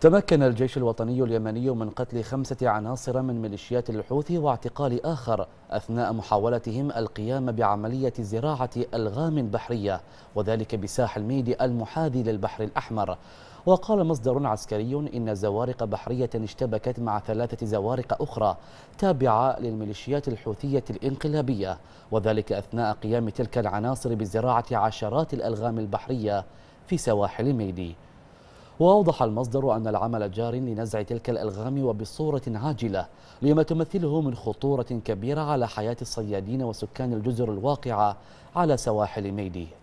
تمكن الجيش الوطني اليمني من قتل خمسة عناصر من ميليشيات الحوثي واعتقال آخر أثناء محاولتهم القيام بعملية زراعة ألغام بحرية وذلك بساحل ميدي المحاذي للبحر الأحمر وقال مصدر عسكري إن زوارق بحرية اشتبكت مع ثلاثة زوارق أخرى تابعة للميليشيات الحوثية الإنقلابية وذلك أثناء قيام تلك العناصر بزراعة عشرات الألغام البحرية في سواحل ميدي وأوضح المصدر أن العمل جار لنزع تلك الألغام وبصورة عاجلة لما تمثله من خطورة كبيرة على حياة الصيادين وسكان الجزر الواقعة على سواحل ميديه